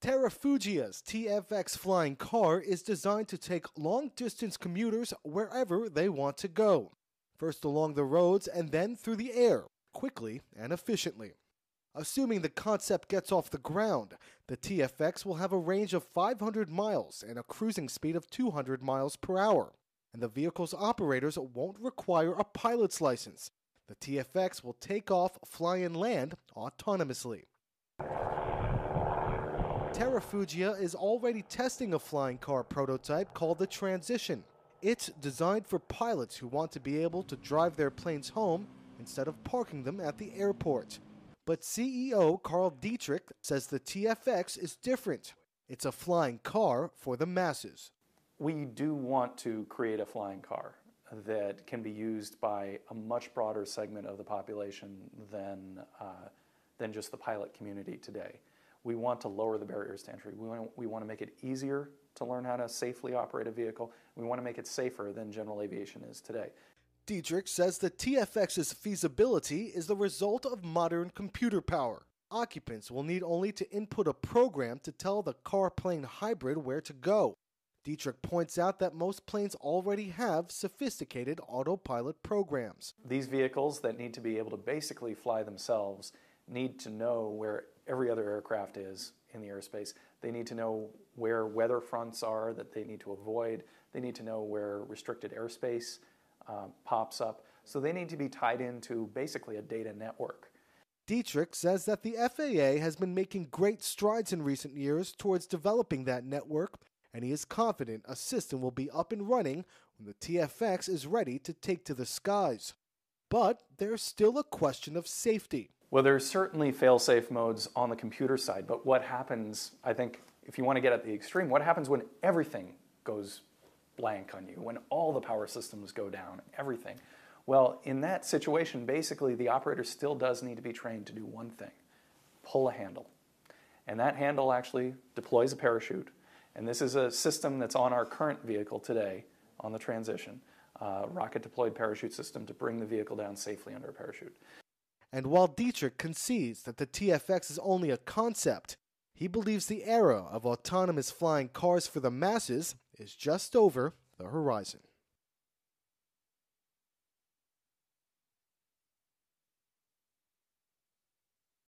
Terrafugia's TFX flying car is designed to take long distance commuters wherever they want to go, first along the roads and then through the air, quickly and efficiently. Assuming the concept gets off the ground, the TFX will have a range of 500 miles and a cruising speed of 200 miles per hour, and the vehicle's operators won't require a pilot's license. The TFX will take off, fly, and land autonomously. Terrafugia is already testing a flying car prototype called the Transition. It's designed for pilots who want to be able to drive their planes home instead of parking them at the airport. But CEO Carl Dietrich says the TFX is different. It's a flying car for the masses. We do want to create a flying car that can be used by a much broader segment of the population than, uh, than just the pilot community today. We want to lower the barriers to entry. We want to, we want to make it easier to learn how to safely operate a vehicle. We want to make it safer than general aviation is today. Dietrich says the TFX's feasibility is the result of modern computer power. Occupants will need only to input a program to tell the car plane hybrid where to go. Dietrich points out that most planes already have sophisticated autopilot programs. These vehicles that need to be able to basically fly themselves need to know where every other aircraft is in the airspace. They need to know where weather fronts are that they need to avoid. They need to know where restricted airspace uh, pops up. So they need to be tied into basically a data network. Dietrich says that the FAA has been making great strides in recent years towards developing that network, and he is confident a system will be up and running when the TFX is ready to take to the skies. But there's still a question of safety. Well, there are certainly fail-safe modes on the computer side, but what happens, I think, if you want to get at the extreme, what happens when everything goes blank on you, when all the power systems go down, everything? Well, in that situation, basically, the operator still does need to be trained to do one thing pull a handle. And that handle actually deploys a parachute. And this is a system that's on our current vehicle today on the transition uh, rocket deployed parachute system to bring the vehicle down safely under a parachute. And while Dietrich concedes that the TFX is only a concept, he believes the era of autonomous flying cars for the masses is just over the horizon.